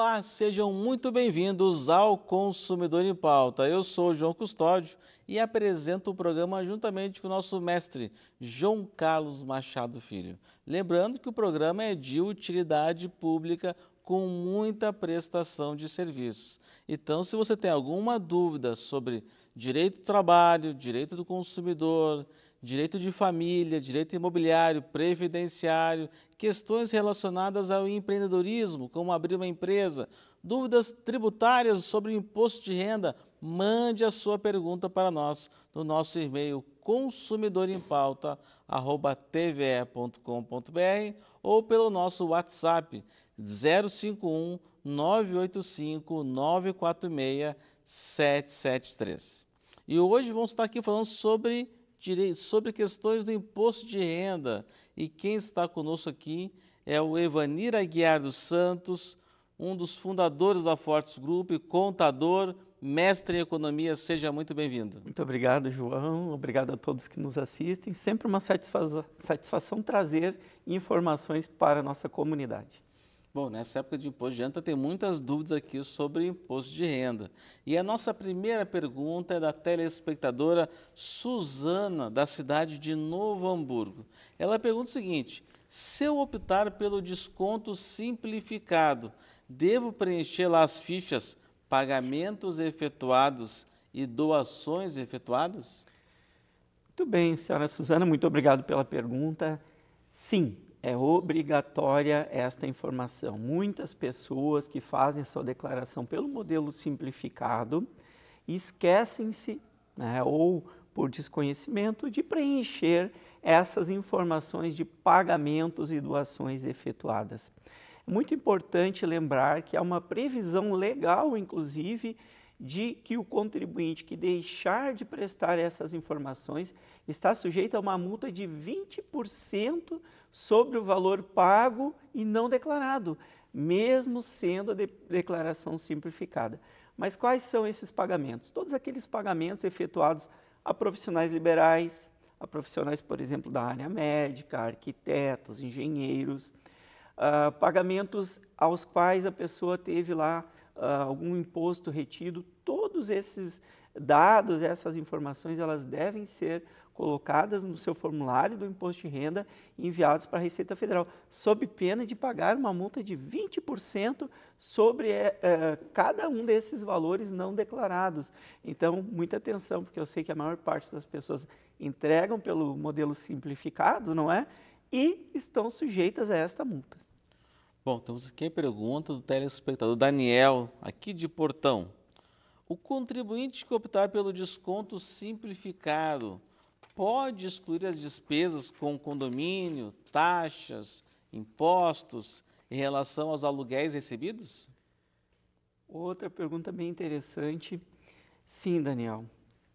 Olá, sejam muito bem-vindos ao Consumidor em Pauta. Eu sou João Custódio e apresento o programa juntamente com o nosso mestre João Carlos Machado Filho. Lembrando que o programa é de utilidade pública com muita prestação de serviços. Então, se você tem alguma dúvida sobre direito do trabalho, direito do consumidor, direito de família, direito imobiliário, previdenciário, questões relacionadas ao empreendedorismo, como abrir uma empresa, dúvidas tributárias sobre o imposto de renda, mande a sua pergunta para nós no nosso e-mail consumidorempauta@tve.com.br ou pelo nosso WhatsApp 051 985 946 773. E hoje vamos estar aqui falando sobre sobre questões do imposto de renda. E quem está conosco aqui é o Evanir Aguiar dos Santos, um dos fundadores da Fortes Group, contador, mestre em economia. Seja muito bem-vindo. Muito obrigado, João. Obrigado a todos que nos assistem. Sempre uma satisfação trazer informações para a nossa comunidade. Bom, nessa época de imposto de renda tem muitas dúvidas aqui sobre imposto de renda. E a nossa primeira pergunta é da telespectadora Suzana, da cidade de Novo Hamburgo. Ela pergunta o seguinte: se eu optar pelo desconto simplificado, devo preencher lá as fichas pagamentos efetuados e doações efetuadas? Muito bem, senhora Suzana, muito obrigado pela pergunta. Sim, é obrigatória esta informação. Muitas pessoas que fazem sua declaração pelo modelo simplificado esquecem-se, né, ou por desconhecimento, de preencher essas informações de pagamentos e doações efetuadas. É muito importante lembrar que há uma previsão legal, inclusive, de que o contribuinte que deixar de prestar essas informações está sujeito a uma multa de 20% sobre o valor pago e não declarado, mesmo sendo a de declaração simplificada. Mas quais são esses pagamentos? Todos aqueles pagamentos efetuados a profissionais liberais, a profissionais, por exemplo, da área médica, arquitetos, engenheiros, uh, pagamentos aos quais a pessoa teve lá ah, algum imposto retido, todos esses dados, essas informações, elas devem ser colocadas no seu formulário do imposto de renda e enviados para a Receita Federal, sob pena de pagar uma multa de 20% sobre eh, eh, cada um desses valores não declarados. Então, muita atenção, porque eu sei que a maior parte das pessoas entregam pelo modelo simplificado, não é? E estão sujeitas a esta multa. Bom, temos aqui a pergunta do telespectador Daniel, aqui de Portão. O contribuinte que optar pelo desconto simplificado pode excluir as despesas com condomínio, taxas, impostos em relação aos aluguéis recebidos? Outra pergunta bem interessante. Sim, Daniel.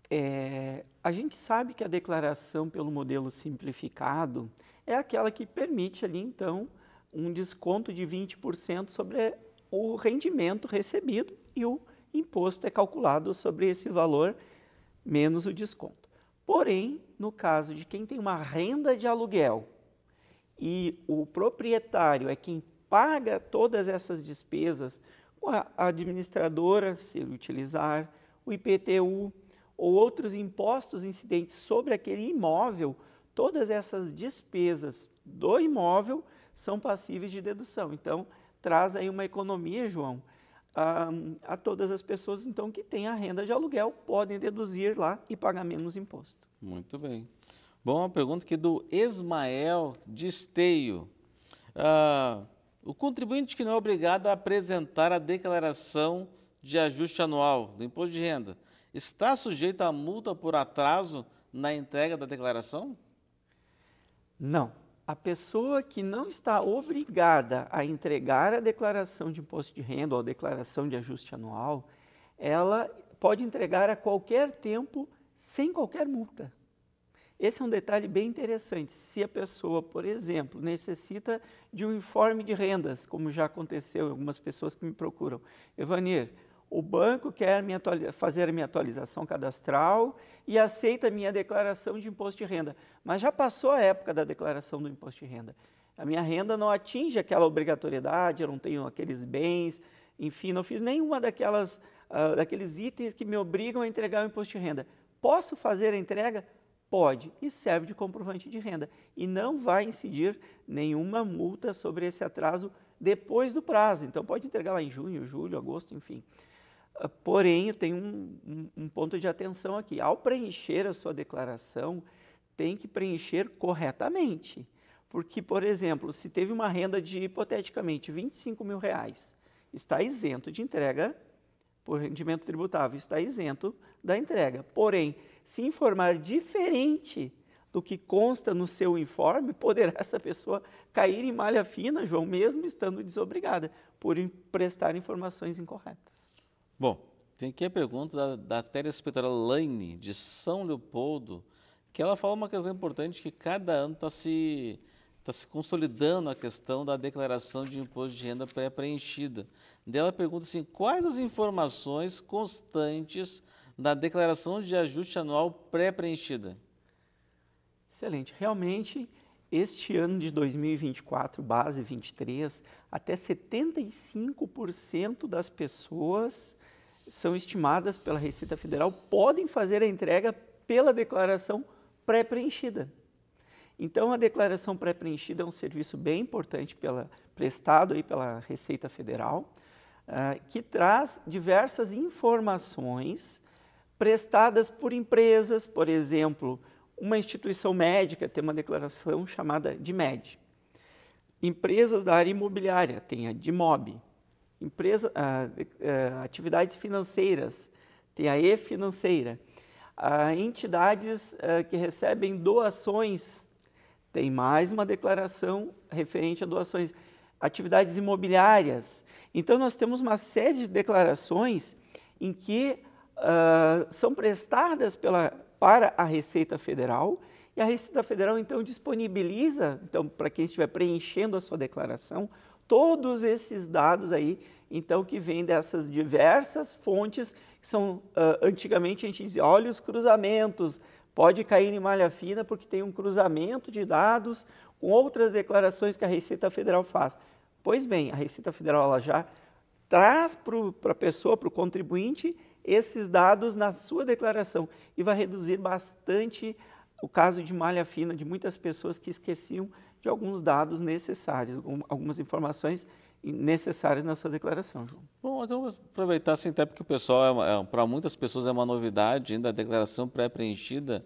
É, a gente sabe que a declaração pelo modelo simplificado é aquela que permite ali, então, um desconto de 20% sobre o rendimento recebido e o imposto é calculado sobre esse valor menos o desconto. Porém, no caso de quem tem uma renda de aluguel e o proprietário é quem paga todas essas despesas com a administradora, se ele utilizar, o IPTU ou outros impostos incidentes sobre aquele imóvel, todas essas despesas do imóvel são passíveis de dedução. Então, traz aí uma economia, João, a, a todas as pessoas então que têm a renda de aluguel podem deduzir lá e pagar menos imposto. Muito bem. Bom, uma pergunta aqui do Ismael de Esteio. Ah, o contribuinte que não é obrigado a apresentar a declaração de ajuste anual do imposto de renda está sujeito a multa por atraso na entrega da declaração? Não a pessoa que não está obrigada a entregar a declaração de imposto de renda ou a declaração de ajuste anual, ela pode entregar a qualquer tempo sem qualquer multa. Esse é um detalhe bem interessante. Se a pessoa, por exemplo, necessita de um informe de rendas, como já aconteceu algumas pessoas que me procuram, Evanir, o banco quer me fazer a minha atualização cadastral e aceita a minha declaração de imposto de renda. Mas já passou a época da declaração do imposto de renda. A minha renda não atinge aquela obrigatoriedade, eu não tenho aqueles bens, enfim, não fiz nenhuma daquelas, uh, daqueles itens que me obrigam a entregar o imposto de renda. Posso fazer a entrega? Pode, e serve de comprovante de renda. E não vai incidir nenhuma multa sobre esse atraso depois do prazo. Então, pode entregar lá em junho, julho, agosto, enfim. Ah, porém, eu tenho um, um, um ponto de atenção aqui. Ao preencher a sua declaração, tem que preencher corretamente. Porque, por exemplo, se teve uma renda de, hipoteticamente, 25 mil reais, está isento de entrega por rendimento tributável, está isento da entrega. Porém, se informar diferente do que consta no seu informe, poderá essa pessoa cair em malha fina, João, mesmo estando desobrigada, por prestar informações incorretas. Bom, tem aqui a pergunta da, da telespectadora Laine, de São Leopoldo, que ela fala uma questão importante que cada ano está se, tá se consolidando a questão da declaração de imposto de renda pré-preenchida. Ela pergunta assim, quais as informações constantes da declaração de ajuste anual pré-preenchida? Excelente. Realmente, este ano de 2024, base 23, até 75% das pessoas são estimadas pela Receita Federal, podem fazer a entrega pela declaração pré-preenchida. Então, a declaração pré-preenchida é um serviço bem importante pela, prestado aí pela Receita Federal, uh, que traz diversas informações prestadas por empresas, por exemplo, uma instituição médica tem uma declaração chamada de MED. Empresas da área imobiliária têm a DIMOB, Empresa, uh, atividades financeiras, tem a e-financeira. Uh, entidades é, que recebem doações, tem mais uma declaração referente a doações. Atividades imobiliárias. Então, nós temos uma série de declarações em que são prestadas pela, para a Receita Federal e a Receita Federal então disponibiliza, então para quem estiver preenchendo a sua declaração, todos esses dados aí, então, que vêm dessas diversas fontes, que são, uh, antigamente a gente dizia, olha os cruzamentos, pode cair em malha fina porque tem um cruzamento de dados com outras declarações que a Receita Federal faz. Pois bem, a Receita Federal ela já traz para a pessoa, para o contribuinte, esses dados na sua declaração e vai reduzir bastante o caso de malha fina de muitas pessoas que esqueciam de alguns dados necessários, algumas informações necessárias na sua declaração. Bom, então vou aproveitar assim, até porque o pessoal, é, é, para muitas pessoas é uma novidade ainda a declaração pré-preenchida.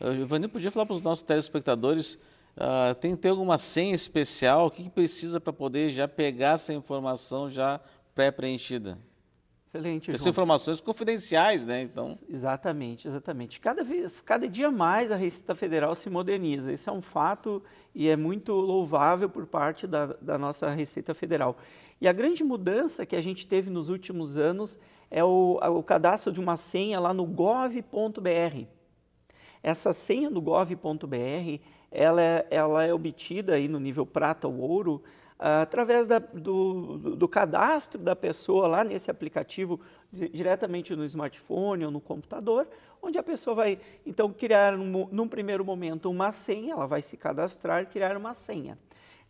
Uh, podia falar para os nossos telespectadores, uh, tem que ter alguma senha especial, o que, que precisa para poder já pegar essa informação já pré-preenchida? Excelente. são informações confidenciais, né? Então... Exatamente, exatamente. Cada vez, cada dia mais a Receita Federal se moderniza. Isso é um fato e é muito louvável por parte da, da nossa Receita Federal. E a grande mudança que a gente teve nos últimos anos é o, o cadastro de uma senha lá no gov.br. Essa senha no gov.br ela, é, ela é obtida aí no nível prata ou ouro através da, do, do, cadastro da pessoa lá nesse aplicativo, diretamente no smartphone ou no computador, onde a pessoa vai, então, criar um, num primeiro momento uma senha, ela vai se cadastrar, criar uma senha.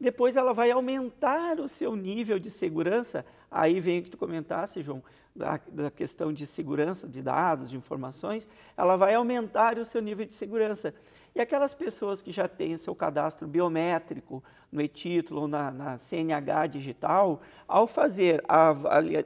Depois ela vai aumentar o seu nível de segurança Aí vem o que tu comentasse, João, da, da, questão de segurança de dados, de informações, ela vai aumentar o seu nível de segurança. E aquelas pessoas que já têm seu cadastro biométrico no e-título ou na, na CNH digital, ao fazer a,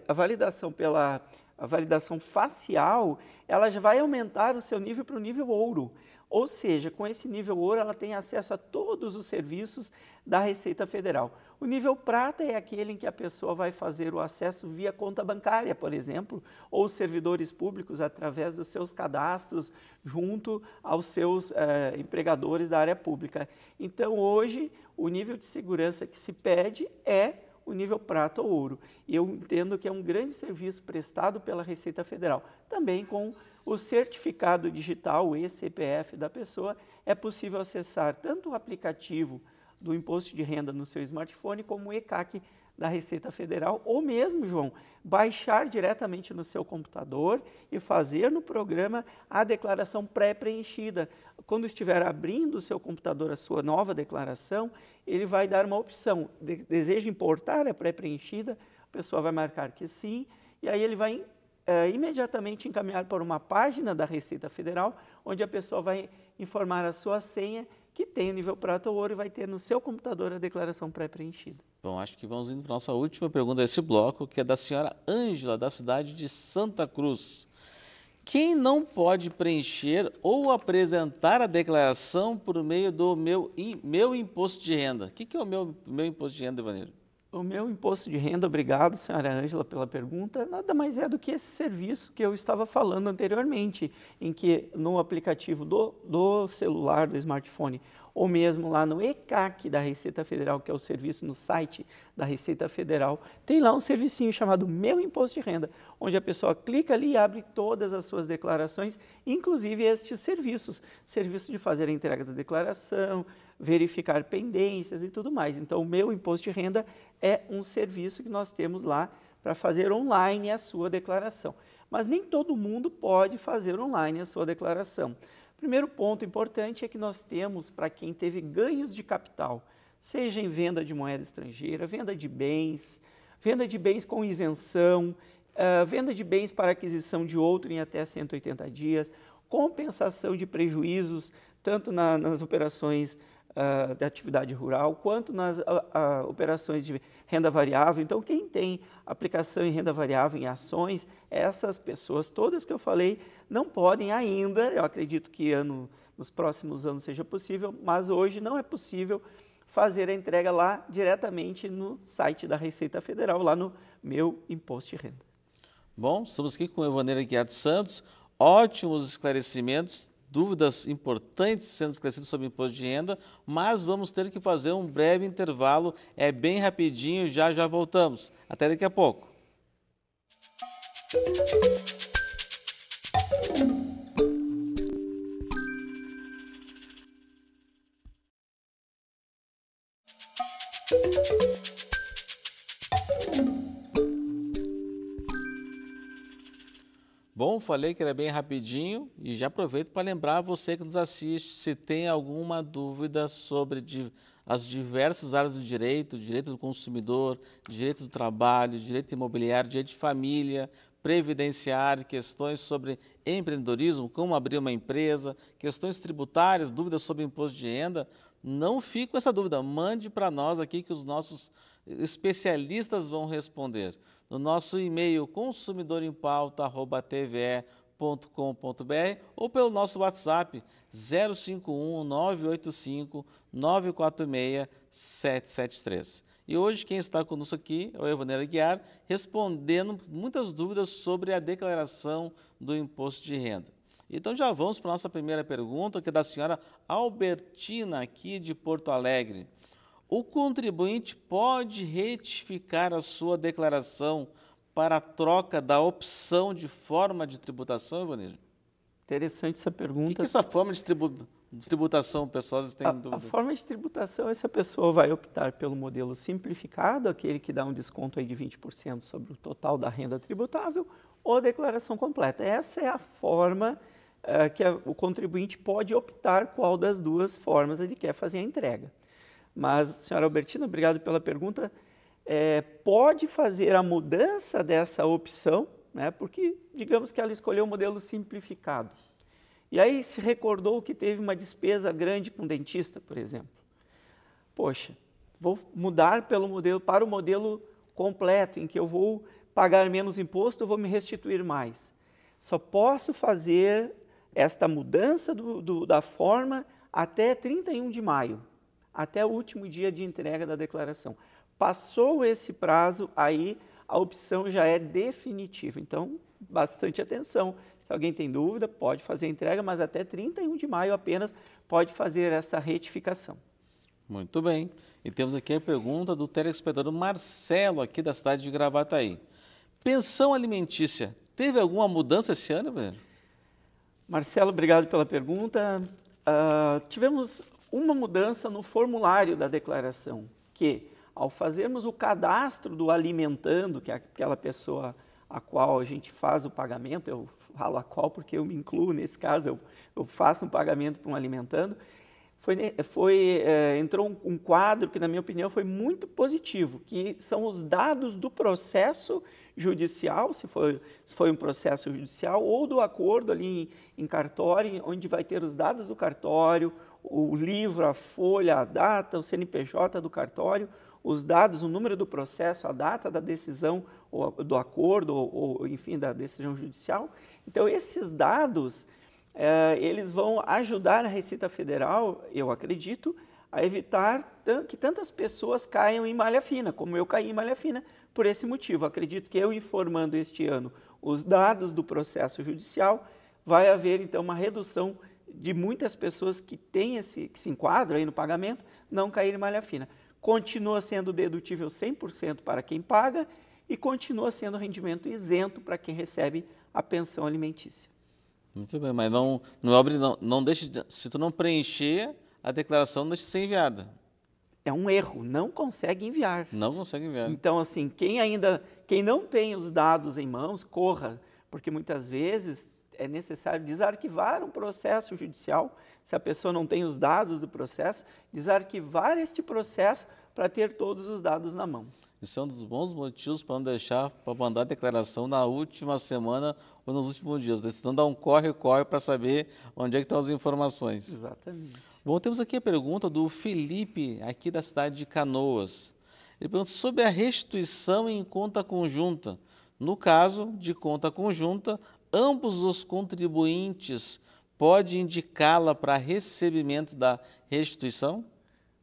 a validação pela a validação facial, ela já vai aumentar o seu nível para o nível ouro. Ou seja, com esse nível ouro, ela tem acesso a todos os serviços da Receita Federal. O nível prata é aquele em que a pessoa vai fazer o acesso via conta bancária, por exemplo, ou servidores públicos através dos seus cadastros junto aos seus eh, empregadores da área pública. Então, hoje, o nível de segurança que se pede é o nível prata ou ouro. Eu entendo que é um grande serviço prestado pela Receita Federal. Também com o certificado digital, o ECPF da pessoa, é possível acessar tanto o aplicativo do Imposto de Renda no seu smartphone como o ECAC da Receita Federal, ou mesmo, João, baixar diretamente no seu computador e fazer no programa a declaração pré-preenchida. Quando estiver abrindo o seu computador a sua nova declaração, ele vai dar uma opção: de, deseja importar a pré-preenchida? A pessoa vai marcar que sim, e aí ele vai é, imediatamente encaminhar para uma página da Receita Federal, onde a pessoa vai informar a sua senha que tem o nível prata ou ouro e vai ter no seu computador a declaração pré-preenchida. Bom, acho que vamos indo para a nossa última pergunta desse bloco, que é da senhora Ângela, da cidade de Santa Cruz. Quem não pode preencher ou apresentar a declaração por meio do meu, meu imposto de renda? O que, que é o meu, meu imposto de renda, Ivanildo? O meu imposto de renda, obrigado, senhora Ângela, pela pergunta, nada mais é do que esse serviço que eu estava falando anteriormente, em que no aplicativo do, do celular, do smartphone, ou mesmo lá no ECAC da Receita Federal, que é o serviço no site da Receita Federal, tem lá um servicinho chamado Meu Imposto de Renda, onde a pessoa clica ali e abre todas as suas declarações, inclusive estes serviços, serviço de fazer a entrega da declaração, verificar pendências e tudo mais. Então, o Meu Imposto de Renda é um serviço que nós temos lá para fazer online a sua declaração. Mas nem todo mundo pode fazer online a sua declaração. Primeiro ponto importante é que nós temos para quem teve ganhos de capital, seja em venda de moeda estrangeira, venda de bens, venda de bens com isenção, uh, venda de bens para aquisição de outro em até 180 dias, compensação de prejuízos, tanto na, nas operações uh, ah, da atividade rural, quanto nas uh, uh, operações de renda variável. Então, quem tem aplicação em renda variável, em ações, essas pessoas todas que eu falei não podem ainda, eu acredito que ano, nos próximos anos seja possível, mas hoje não é possível fazer a entrega lá diretamente no site da Receita Federal, lá no Meu Imposto de Renda. Bom, estamos aqui com Evaneira Guiado Santos. Ótimos esclarecimentos dúvidas importantes sendo esclarecidas sobre imposto de renda, mas vamos ter que fazer um breve intervalo, é bem rapidinho, já já voltamos. Até daqui a pouco. falei que era bem rapidinho e já aproveito para lembrar você que nos assiste, se tem alguma dúvida sobre as diversas áreas do direito, direito do consumidor, direito do trabalho, direito imobiliário, direito de família, previdenciário, questões sobre empreendedorismo, como abrir uma empresa, questões tributárias, dúvidas sobre imposto de renda, não fique com essa dúvida, mande para nós aqui que os nossos especialistas vão responder no nosso e-mail consumidorempauta@tve.com.br ou pelo nosso WhatsApp 051 985 946 773. E hoje quem está conosco aqui é o Evaneiro Aguiar, respondendo muitas dúvidas sobre a declaração do imposto de renda. Então já vamos para a nossa primeira pergunta, que é da senhora Albertina, aqui de Porto Alegre o contribuinte pode retificar a sua declaração para a troca da opção de forma de tributação, Ivanildo? Interessante essa pergunta. O que, é essa forma de tributação, pessoal, vocês têm a, dúvida? A forma de tributação essa pessoa vai optar pelo modelo simplificado, aquele que dá um desconto aí de 20% sobre o total da renda tributável, ou declaração completa. Essa é a forma uh, que a, o contribuinte pode optar qual das duas formas ele quer fazer a entrega. Mas, senhora Albertina, obrigado pela pergunta. É, pode fazer a mudança dessa opção, né, porque digamos que ela escolheu o um modelo simplificado. E aí se recordou que teve uma despesa grande com dentista, por exemplo. Poxa, vou mudar pelo modelo, para o modelo completo, em que eu vou pagar menos imposto, vou me restituir mais. Só posso fazer esta mudança do, do, da forma até 31 de maio até o último dia de entrega da declaração. Passou esse prazo, aí a opção já é definitiva. Então, bastante atenção. Se alguém tem dúvida, pode fazer a entrega, mas até 31 de maio apenas pode fazer essa retificação. Muito bem. E temos aqui a pergunta do telespectador Marcelo, aqui da cidade de Gravataí. Pensão alimentícia, teve alguma mudança esse ano, velho? Marcelo, obrigado pela pergunta. Uh, tivemos uma mudança no formulário da declaração, que ao fazermos o cadastro do alimentando, que é aquela pessoa a qual a gente faz o pagamento, eu falo a qual porque eu me incluo nesse caso, eu, eu faço um pagamento para um alimentando, foi, foi é, entrou um, um, quadro que, na minha opinião, foi muito positivo, que são os dados do processo judicial, se foi, se foi um processo judicial, ou do acordo ali em, em cartório, onde vai ter os dados do cartório, o livro, a folha, a data, o CNPJ do cartório, os dados, o número do processo, a data da decisão ou do acordo, ou, ou enfim, da decisão judicial. Então, esses dados, eh, eles vão ajudar a Receita Federal, eu acredito, a evitar que tantas pessoas caiam em malha fina, como eu caí em malha fina, por esse motivo. Acredito que eu informando este ano os dados do processo judicial, vai haver então uma redução de muitas pessoas que têm esse, que se enquadram aí no pagamento, não cair em malha fina. Continua sendo dedutível 100% para quem paga e continua sendo rendimento isento para quem recebe a pensão alimentícia. Muito bem, mas não, não, não, não deixe, se tu não preencher a declaração, não deixa de ser enviada. É um erro, não consegue enviar. Não consegue enviar. Então, assim, quem ainda, quem não tem os dados em mãos, corra, porque muitas vezes é necessário desarquivar um processo judicial, se a pessoa não tem os dados do processo, desarquivar este processo para ter todos os dados na mão. Isso é um dos bons motivos para não deixar, para mandar a declaração na última semana ou nos últimos dias. decidindo né? dar um corre-corre para saber onde é que estão as informações. Exatamente. Bom, temos aqui a pergunta do Felipe, aqui da cidade de Canoas. Ele pergunta sobre a restituição em conta conjunta. No caso de conta conjunta, ambos os contribuintes pode indicá-la para recebimento da restituição?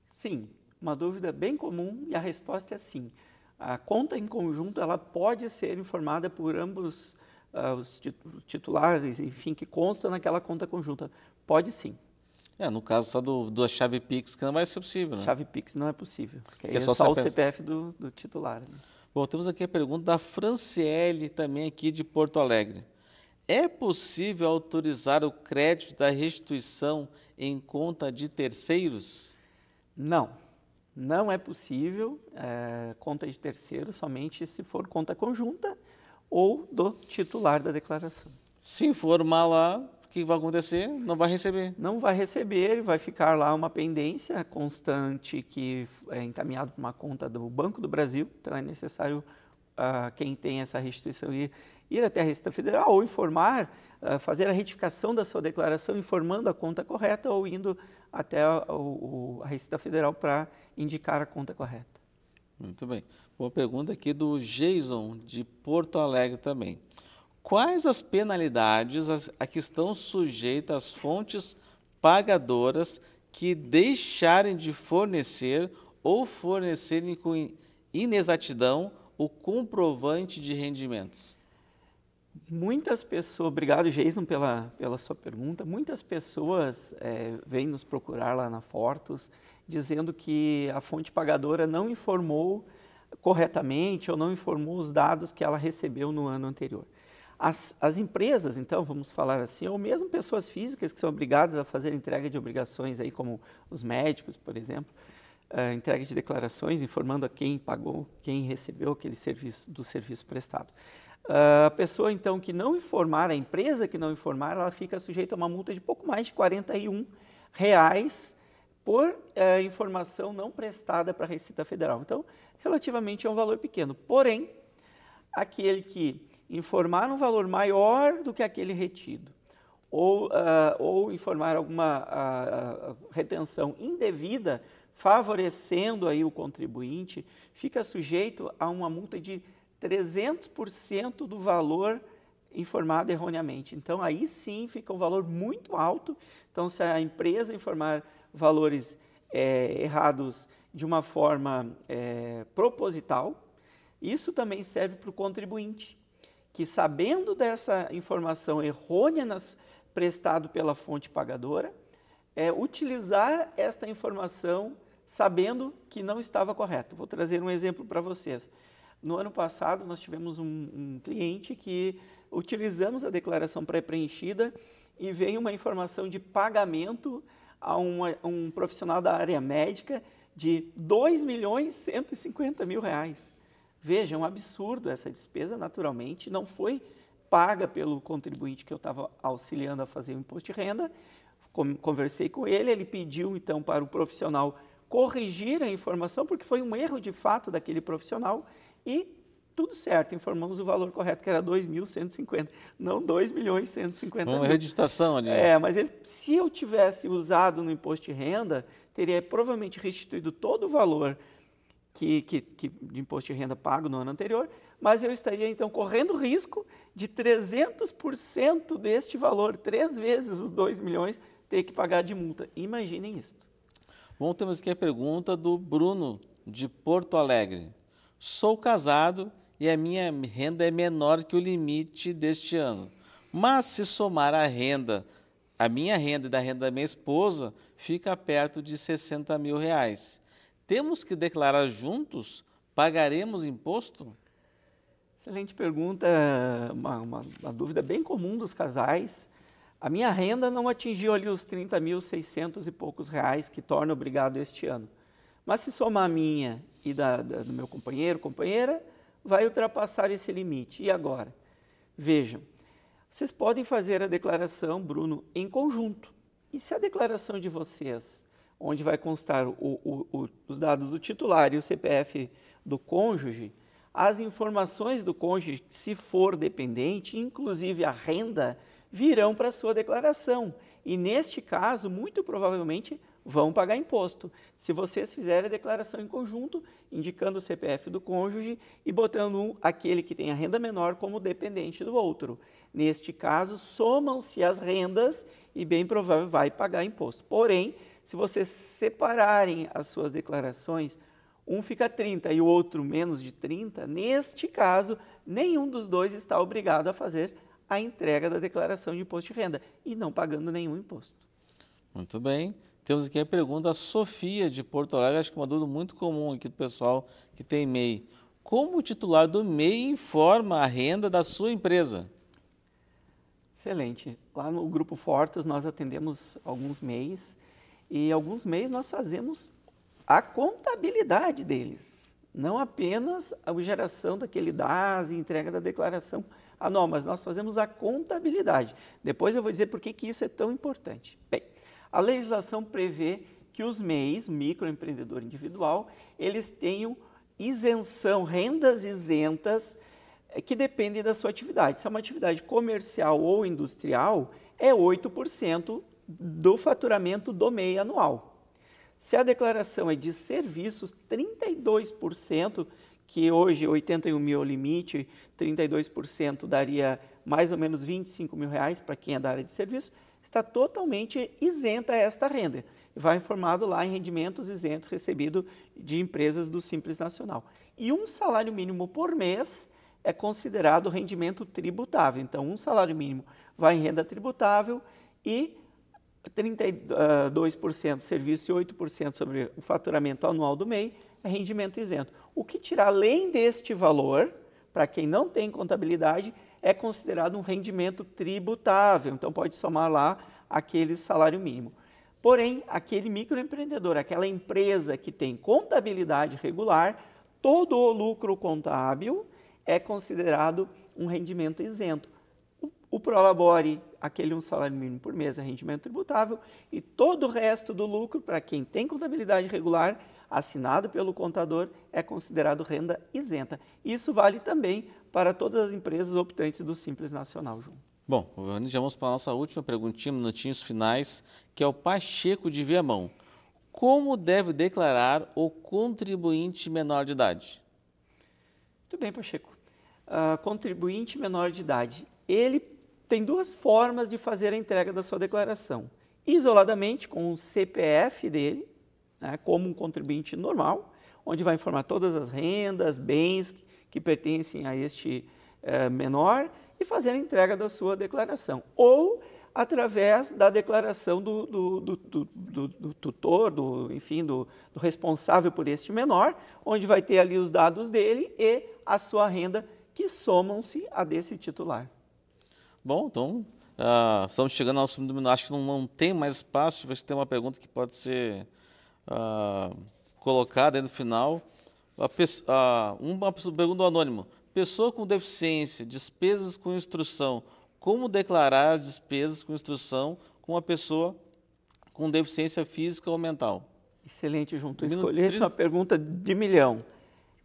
Sim, uma dúvida bem comum e a resposta é sim. A conta em conjunto ela pode ser informada por ambos uh, os titulares, enfim, que consta naquela conta conjunta. Pode sim. É, no caso só do, da chave Pix, que não vai ser possível, né? Chave Pix não é possível, porque é, é só, só o CPF do, do titular. Né? Bom, temos aqui a pergunta da Franciele, também aqui de Porto Alegre é possível autorizar o crédito da restituição em conta de terceiros? Não, não é possível é, conta de terceiros somente se for conta conjunta ou do titular da declaração. Se informar lá, o que vai acontecer? Não vai receber. Não vai receber, vai ficar lá uma pendência constante que é encaminhado para uma conta do Banco do Brasil, então é necessário uh, quem tem essa restituição ir ir até a Receita Federal ou informar, eh, fazer a retificação da sua declaração informando a conta correta ou indo até a, Receita Federal para indicar a conta correta. Muito bem. Uma pergunta aqui do Jason, de Porto Alegre também. Quais as penalidades a que estão sujeitas as fontes pagadoras que deixarem de fornecer ou fornecerem com inexatidão o comprovante de rendimentos? Muitas pessoas, obrigado Jason pela, pela sua pergunta, muitas pessoas é, vêm nos procurar lá na Fortus dizendo que a fonte pagadora não informou corretamente ou não informou os dados que ela recebeu no ano anterior. As, as empresas, então, vamos falar assim, ou mesmo pessoas físicas que são obrigadas a fazer entrega de obrigações, aí, como os médicos, por exemplo, é, entrega de declarações informando a quem pagou, quem recebeu aquele serviço do serviço prestado. Ah, a pessoa, então, que não informar, a empresa que não informar, ela fica sujeita a uma multa de pouco mais de R$ reais por eh, informação não prestada para a Receita Federal. Então, relativamente é um valor pequeno. Porém, aquele que informar um valor maior do que aquele retido, ou, uh, ou informar alguma uh, retenção indevida, favorecendo aí o contribuinte, fica sujeito a uma multa de R$ 300% do valor informado erroneamente. Então, aí sim fica um valor muito alto. Então, se a empresa informar valores é, errados de uma forma é, proposital, isso também serve para o contribuinte, que sabendo dessa informação errônea nas, prestado pela fonte pagadora, é, utilizar esta informação sabendo que não estava correta. Vou trazer um exemplo para vocês. No ano passado, nós tivemos um, um cliente que utilizamos a declaração pré-preenchida e veio uma informação de pagamento a, a um profissional da área médica de 2 milhões 150 mil reais. Veja, é um absurdo essa despesa, naturalmente, não foi paga pelo contribuinte que eu estava auxiliando a fazer o imposto de renda. Conversei com ele, ele pediu então para o profissional corrigir a informação, porque foi um erro de fato daquele profissional e tudo certo, informamos o valor correto, que era 2.150, não 2 milhões Uma registração ali. Né? É, mas ele, se eu tivesse usado no imposto de renda, teria provavelmente restituído todo o valor que, que, que de imposto de renda pago no ano anterior, mas eu estaria então correndo risco de 300% deste valor, três vezes os 2 milhões, ter que pagar de multa. Imaginem isso. Bom, temos aqui a pergunta do Bruno, de Porto Alegre. Sou casado e a minha renda é menor que o limite deste ano. Mas se somar a renda, a minha renda e da renda da minha esposa, fica perto de 60 mil reais. Temos que declarar juntos? Pagaremos imposto? Excelente pergunta, uma, uma, uma dúvida bem comum dos casais. A minha renda não atingiu ali os 30.600 e poucos reais que torna obrigado este ano. Mas se somar a minha e da, da, do meu companheiro, companheira, vai ultrapassar esse limite. E agora? Vejam, vocês podem fazer a declaração, Bruno, em conjunto. E se a declaração de vocês, onde vai constar o, o, o, os dados do titular e o CPF do cônjuge, as informações do cônjuge, se for dependente, inclusive a renda, virão para a sua declaração. E neste caso, muito provavelmente, vão pagar imposto. Se vocês fizerem a declaração em conjunto, indicando o CPF do cônjuge e botando um, aquele que tem a renda menor como dependente do outro. Neste caso, somam-se as rendas e bem provável vai pagar imposto. Porém, se vocês separarem as suas declarações, um fica 30 e o outro menos de 30, neste caso, nenhum dos dois está obrigado a fazer a entrega da declaração de imposto de renda e não pagando nenhum imposto. Muito bem. Temos aqui a pergunta da Sofia de Porto Alegre, acho que é uma dúvida muito comum aqui do pessoal que tem MEI. Como o titular do MEI informa a renda da sua empresa? Excelente. Lá no Grupo Fortas nós atendemos alguns MEIs e alguns MEIs nós fazemos a contabilidade deles, não apenas a geração daquele DAS e entrega da declaração anual, mas nós fazemos a contabilidade. Depois eu vou dizer por que, que isso é tão importante. Bem, a legislação prevê que os MEIs, microempreendedor individual, eles tenham isenção, rendas isentas eh, que dependem da sua atividade. Se é uma atividade comercial ou industrial, é 8% do faturamento do MEI anual. Se a declaração é de serviços, 32%, que hoje 81 mil é o limite, 32% daria mais ou menos 25 mil reais para quem é da área de serviço, está totalmente isenta esta renda. Vai informado lá em rendimentos isentos recebido de empresas do Simples Nacional. E um salário mínimo por mês é considerado rendimento tributável. Então, um salário mínimo vai em renda tributável e 32% serviço e 8% sobre o faturamento anual do MEI é rendimento isento. O que tira além deste valor, para quem não tem contabilidade, é considerado um rendimento tributável, então pode somar lá aquele salário mínimo. Porém, aquele microempreendedor, aquela empresa que tem contabilidade regular, todo o lucro contábil é considerado um rendimento isento. O, Prolabore, aquele um salário mínimo por mês, é rendimento tributável, e todo o resto do lucro, para quem tem contabilidade regular, assinado pelo contador, é considerado renda isenta. Isso vale também para todas as empresas optantes do Simples Nacional, João. Bom, já vamos para a nossa última perguntinha, minutinhos finais, que é o Pacheco de Viamão. Como deve declarar o contribuinte menor de idade? Muito bem, Pacheco. Uh, contribuinte menor de idade, ele tem duas formas de fazer a entrega da sua declaração. Isoladamente, com o CPF dele, né, como um contribuinte normal, onde vai informar todas as rendas, bens que pertencem a este eh, menor e fazer a entrega da sua declaração. Ou através da declaração do, do, do, do tutor, do, enfim, do, responsável por este menor, onde vai ter ali os dados dele e a sua renda que somam-se a desse titular. Bom, então uh, estamos chegando ao subdominal. Acho que não, não, tem mais espaço, mas tem uma pergunta que pode ser uh, colocada aí no final. A pessoa, uma pergunta anônimo. Pessoa com deficiência, despesas com instrução. Como declarar as despesas com instrução com uma pessoa com deficiência física ou mental? Excelente, junto Tu uma pergunta de milhão.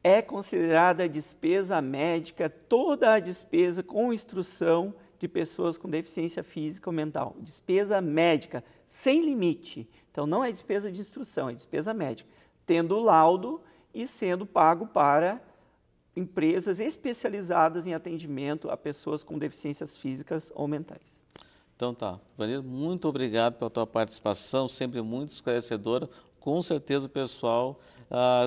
É considerada despesa médica toda a despesa com instrução de pessoas com deficiência física ou mental. Despesa médica, sem limite. Então, não é despesa de instrução, é despesa médica. Tendo o laudo e sendo pago para empresas especializadas em atendimento a pessoas com deficiências físicas ou mentais. Então tá. Vanilla, muito obrigado pela tua participação, sempre muito esclarecedora. Com certeza o pessoal ah,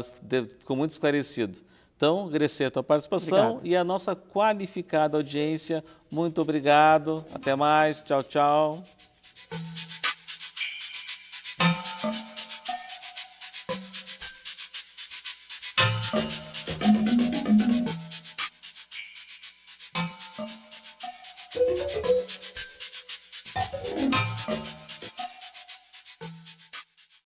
ficou muito esclarecido. Então, agradecer a tua participação obrigado. e a nossa qualificada audiência. Muito obrigado. Até mais. Tchau, tchau.